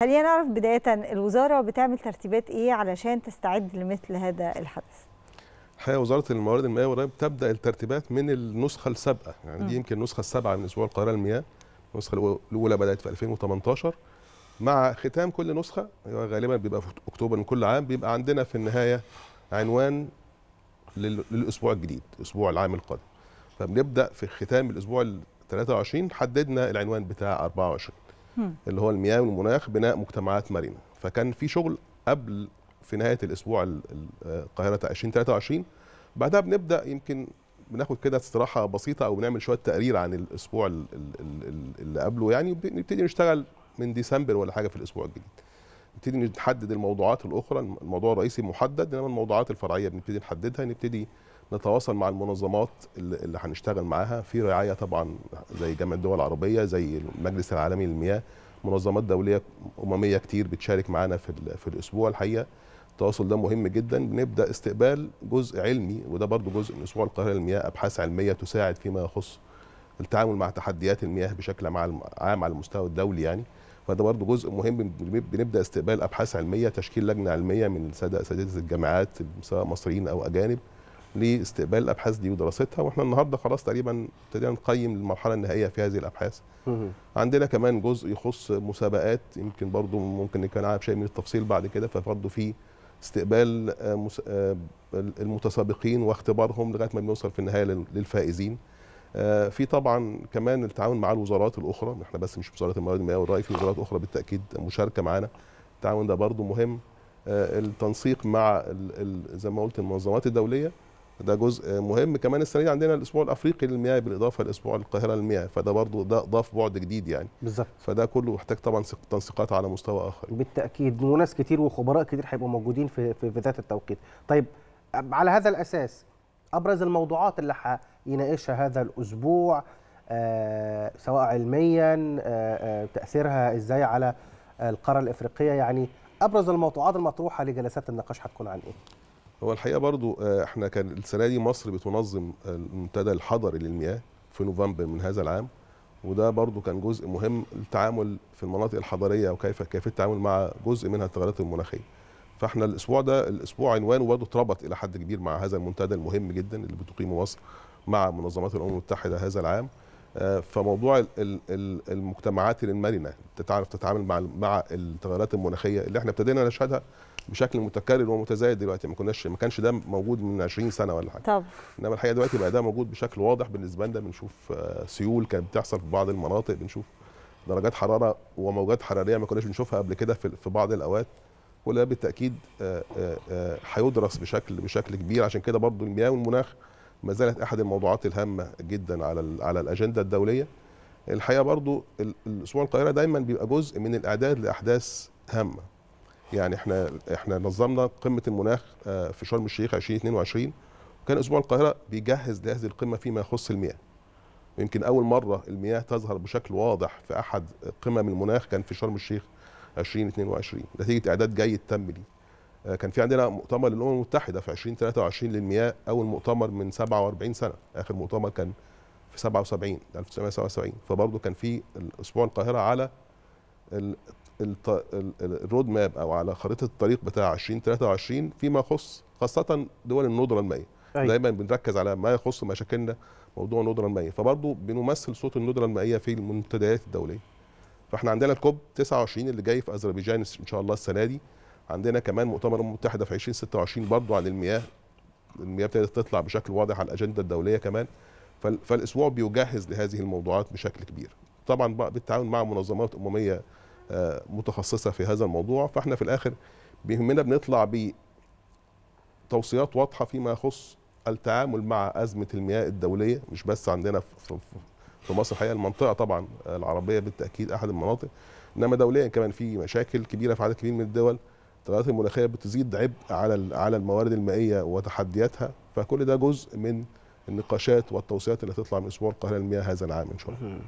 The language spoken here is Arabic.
خلينا نعرف بداية الوزارة بتعمل ترتيبات إيه علشان تستعد لمثل هذا الحدث الحقيقه وزاره الموارد المائيه والري بتبدا الترتيبات من النسخه السابقه يعني م. دي يمكن النسخه السابعه من اسبوع القاهره المياه النسخه الاولى بدات في 2018 مع ختام كل نسخه غالبا بيبقى في اكتوبر من كل عام بيبقى عندنا في النهايه عنوان للاسبوع الجديد اسبوع العام القادم فبنبدا في ختام الاسبوع ال 23 حددنا العنوان بتاع 24 اللي هو المياه والمناخ بناء مجتمعات مارينا فكان في شغل قبل في نهايه الاسبوع القاهره 2023 بعدها بنبدا يمكن بناخد كده استراحه بسيطه او بنعمل شويه تقرير عن الاسبوع اللي قبله يعني وبنبتدي نشتغل من ديسمبر ولا حاجه في الاسبوع الجديد نبتدي نحدد الموضوعات الاخرى الموضوع الرئيسي محدد انما الموضوعات الفرعيه بنبتدي نحددها نبتدي نتواصل مع المنظمات اللي هنشتغل معاها في رعايه طبعا زي جامعه الدول العربيه زي المجلس العالمي للمياه منظمات دوليه امميه كتير بتشارك معانا في في الاسبوع الحقيقه التواصل ده مهم جدا بنبدا استقبال جزء علمي وده برضو جزء من اسبوع القاهره للمياه ابحاث علميه تساعد فيما يخص التعامل مع تحديات المياه بشكل عام على المستوى الدولي يعني فده برضو جزء مهم بنبدا استقبال ابحاث علميه تشكيل لجنه علميه من الساده اساتذه الجامعات سواء مصريين او اجانب لاستقبال الابحاث دي ودراستها واحنا النهارده خلاص تقريبا ابتدينا نقيم المرحله النهائيه في هذه الابحاث عندنا كمان جزء يخص مسابقات يمكن برضو ممكن نتكلم عنها بشيء من التفصيل بعد كده فبرضه في استقبال آه، آه، المتسابقين واختبارهم لغايه ما بنوصل في النهايه للفائزين آه، في طبعا كمان التعاون مع الوزارات الاخرى احنا بس مش وزاره الموارد المائيه والري في وزارات اخرى بالتاكيد مشاركه معانا التعاون ده برضو مهم التنسيق مع زي ما قلت المنظمات الدوليه ده جزء مهم كمان السنه دي عندنا الاسبوع الافريقي للمياه بالاضافه لاسبوع القاهره للمياه فده برضو ده ضاف بعد جديد يعني بالظبط فده كله محتاج طبعا تنسيقات على مستوى اخر بالتاكيد وناس كتير وخبراء كتير هيبقوا موجودين في في ذات التوقيت طيب على هذا الاساس ابرز الموضوعات اللي هيناقشها هذا الاسبوع آه سواء علميا آه،, آه تاثيرها ازاي على القاره الافريقيه يعني ابرز الموضوعات المطروحه لجلسات النقاش هتكون عن ايه هو الحقيقه برضو آه، احنا كان السنه دي مصر بتنظم المنتدى الحضري للمياه في نوفمبر من هذا العام وده برضو كان جزء مهم التعامل في المناطق الحضريه وكيف كيفيه التعامل مع جزء منها التغيرات المناخيه فاحنا الاسبوع ده الاسبوع عنوانه برضه اتربط الى حد كبير مع هذا المنتدى المهم جدا اللي بتقيمه مصر مع منظمات الامم المتحده هذا العام آه، فموضوع المجتمعات المرنه تعرف تتعامل مع مع التغيرات المناخيه اللي احنا ابتدينا نشهدها بشكل متكرر ومتزايد دلوقتي ما كناش ما كانش ده موجود من 20 سنه ولا حاجه طب. انما الحقيقه دلوقتي بقى ده موجود بشكل واضح بالنسبه لنا بنشوف آه، سيول كانت بتحصل في بعض المناطق بنشوف درجات حراره وموجات حراريه ما كناش بنشوفها قبل كده في بعض الاوقات كل ده بالتاكيد آه، آه، هيدرس بشكل بشكل كبير عشان كده برضو المياه والمناخ ما زالت احد الموضوعات الهامه جدا على على الاجنده الدوليه الحقيقه برضو الاسبوع القاهره دايما بيبقى جزء من الاعداد لاحداث هامه يعني احنا احنا نظمنا قمه المناخ آه، في شرم الشيخ 2022 وكان اسبوع القاهره بيجهز لهذه القمه فيما يخص المياه. ويمكن اول مره المياه تظهر بشكل واضح في احد قمم المناخ كان في شرم الشيخ 2022 نتيجه اعداد جيد تم ليه. آه، كان في عندنا مؤتمر للامم المتحده في 2023 للمياه اول مؤتمر من 47 سنه اخر مؤتمر كان في 77 1977 فبرضه كان في اسبوع القاهره على الرود ماب او على خريطه الطريق بتاع 2023 فيما يخص خاصه دول الندره المائيه أيوة. دايما بنركز على ما يخص مشاكلنا موضوع الندره المائيه فبرضه بنمثل صوت الندره المائيه في المنتديات الدوليه فاحنا عندنا الكوب 29 اللي جاي في اذربيجان ان شاء الله السنه دي عندنا كمان مؤتمر الامم المتحده في 2026 برضه عن المياه المياه ابتدت تطلع بشكل واضح على الاجنده الدوليه كمان فالاسبوع بيجهز لهذه الموضوعات بشكل كبير طبعا بقى بالتعاون مع منظمات امميه متخصصه في هذا الموضوع فاحنا في الاخر بيهمنا بنطلع بتوصيات واضحه فيما يخص التعامل مع ازمه المياه الدوليه مش بس عندنا في مصر الحقيقه المنطقه طبعا العربيه بالتاكيد احد المناطق انما دوليا كمان في مشاكل كبيره في عدد كبير من الدول التغيرات المناخيه بتزيد عبء على على الموارد المائيه وتحدياتها فكل ده جزء من النقاشات والتوصيات اللي هتطلع من اسبوع القاهره للمياه هذا العام ان شاء الله